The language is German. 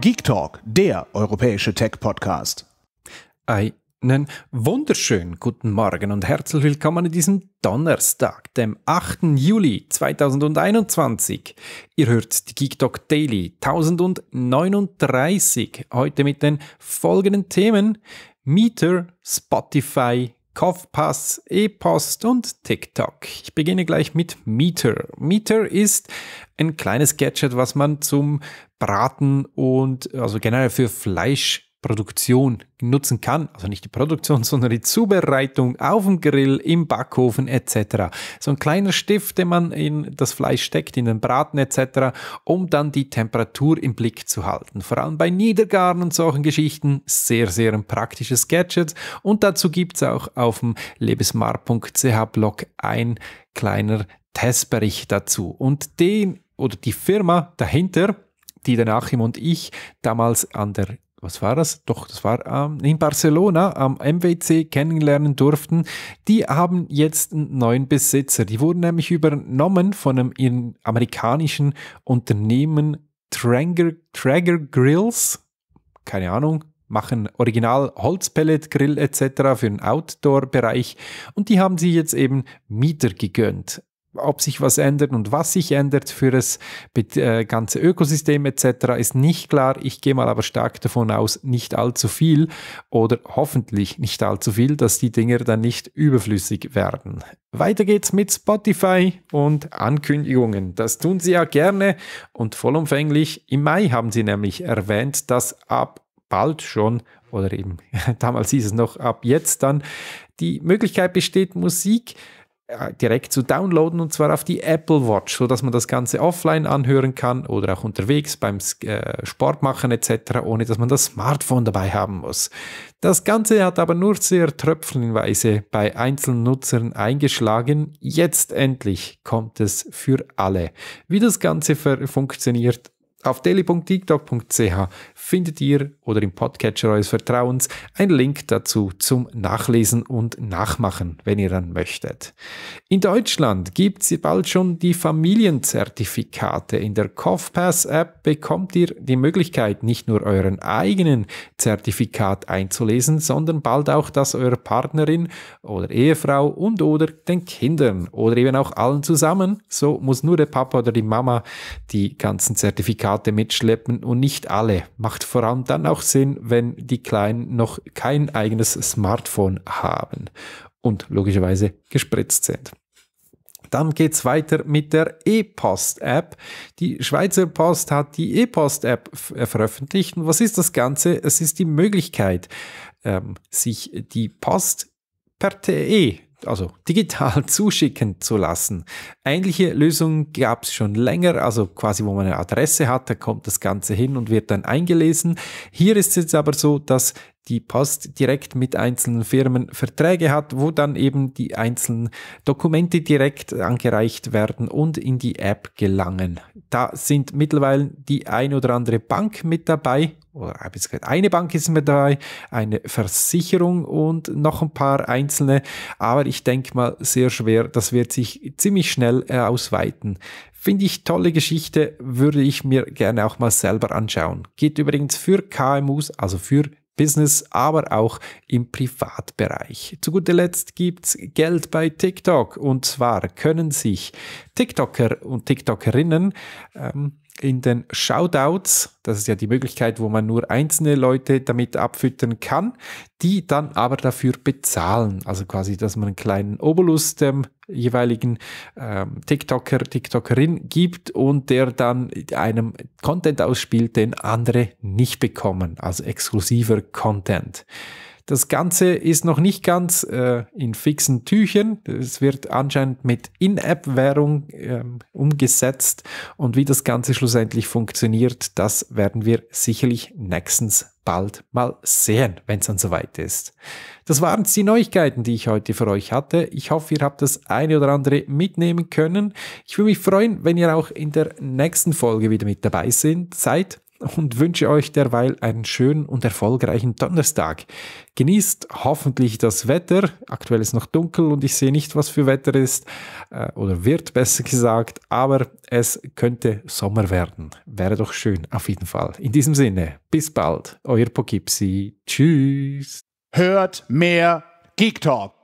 Geek Talk, der europäische Tech-Podcast. Einen wunderschönen guten Morgen und herzlich willkommen an diesem Donnerstag, dem 8. Juli 2021. Ihr hört die Geek Talk Daily 1039, heute mit den folgenden Themen. Meter, Spotify, Kaufpass, E-Post und TikTok. Ich beginne gleich mit Meter. Meter ist ein kleines Gadget, was man zum Braten und also generell für Fleisch Produktion nutzen kann, also nicht die Produktion, sondern die Zubereitung auf dem Grill, im Backofen etc. So ein kleiner Stift, den man in das Fleisch steckt, in den Braten etc., um dann die Temperatur im Blick zu halten. Vor allem bei Niedergaren und solchen Geschichten sehr, sehr ein praktisches Gadget und dazu gibt es auch auf dem lebesmarch Blog ein kleiner Testbericht dazu und den oder die Firma dahinter, die der Achim und ich damals an der was war das? Doch, das war ähm, in Barcelona am MWC kennenlernen durften. Die haben jetzt einen neuen Besitzer. Die wurden nämlich übernommen von einem amerikanischen Unternehmen Traeger, Traeger Grills. Keine Ahnung, machen original Holzpellet, Grill etc. für den Outdoor-Bereich und die haben sie jetzt eben Mieter gegönnt ob sich was ändert und was sich ändert für das äh, ganze Ökosystem etc. ist nicht klar. Ich gehe mal aber stark davon aus, nicht allzu viel oder hoffentlich nicht allzu viel, dass die Dinger dann nicht überflüssig werden. Weiter geht's mit Spotify und Ankündigungen. Das tun sie ja gerne und vollumfänglich. Im Mai haben sie nämlich erwähnt, dass ab bald schon oder eben damals hieß es noch ab jetzt dann die Möglichkeit besteht, Musik äh, direkt zu downloaden und zwar auf die Apple Watch, sodass man das Ganze offline anhören kann oder auch unterwegs beim äh, Sport machen etc., ohne dass man das Smartphone dabei haben muss. Das Ganze hat aber nur sehr tröpfchenweise bei einzelnen Nutzern eingeschlagen. Jetzt endlich kommt es für alle. Wie das Ganze funktioniert auf daily.tiktok.ch findet ihr oder im Podcatcher eures Vertrauens einen Link dazu zum Nachlesen und Nachmachen, wenn ihr dann möchtet. In Deutschland gibt es bald schon die Familienzertifikate. In der CoughPass App bekommt ihr die Möglichkeit, nicht nur euren eigenen Zertifikat einzulesen, sondern bald auch das eurer Partnerin oder Ehefrau und oder den Kindern oder eben auch allen zusammen. So muss nur der Papa oder die Mama die ganzen Zertifikate Karte mitschleppen und nicht alle. Macht vor allem dann auch Sinn, wenn die Kleinen noch kein eigenes Smartphone haben und logischerweise gespritzt sind. Dann geht es weiter mit der E-Post-App. Die Schweizer Post hat die E-Post-App äh, veröffentlicht. Und was ist das Ganze? Es ist die Möglichkeit, ähm, sich die Post per TE also digital zuschicken zu lassen. Ähnliche Lösungen gab es schon länger, also quasi wo man eine Adresse hat, da kommt das Ganze hin und wird dann eingelesen. Hier ist es jetzt aber so, dass die Post direkt mit einzelnen Firmen Verträge hat, wo dann eben die einzelnen Dokumente direkt angereicht werden und in die App gelangen. Da sind mittlerweile die ein oder andere Bank mit dabei oder eine Bank ist mit dabei, eine Versicherung und noch ein paar einzelne. Aber ich denke mal sehr schwer, das wird sich ziemlich schnell äh, ausweiten. Finde ich tolle Geschichte, würde ich mir gerne auch mal selber anschauen. Geht übrigens für KMUs, also für Business, aber auch im Privatbereich. Zu guter Letzt gibt's Geld bei TikTok. Und zwar können sich TikToker und TikTokerinnen ähm, in den Shoutouts, das ist ja die Möglichkeit, wo man nur einzelne Leute damit abfüttern kann, die dann aber dafür bezahlen. Also quasi, dass man einen kleinen Obolus dem jeweiligen ähm, TikToker, TikTokerin gibt und der dann einem Content ausspielt, den andere nicht bekommen. Also exklusiver Content. Das Ganze ist noch nicht ganz äh, in fixen Tüchern. Es wird anscheinend mit In-App-Währung ähm, umgesetzt. Und wie das Ganze schlussendlich funktioniert, das werden wir sicherlich nächstens bald mal sehen, wenn es dann soweit ist. Das waren die Neuigkeiten, die ich heute für euch hatte. Ich hoffe, ihr habt das eine oder andere mitnehmen können. Ich würde mich freuen, wenn ihr auch in der nächsten Folge wieder mit dabei sind, seid und wünsche euch derweil einen schönen und erfolgreichen Donnerstag. Genießt hoffentlich das Wetter. Aktuell ist noch dunkel und ich sehe nicht, was für Wetter ist äh, oder wird besser gesagt, aber es könnte Sommer werden. Wäre doch schön, auf jeden Fall. In diesem Sinne, bis bald, euer Pokipsi. Tschüss. Hört mehr Geek Talk.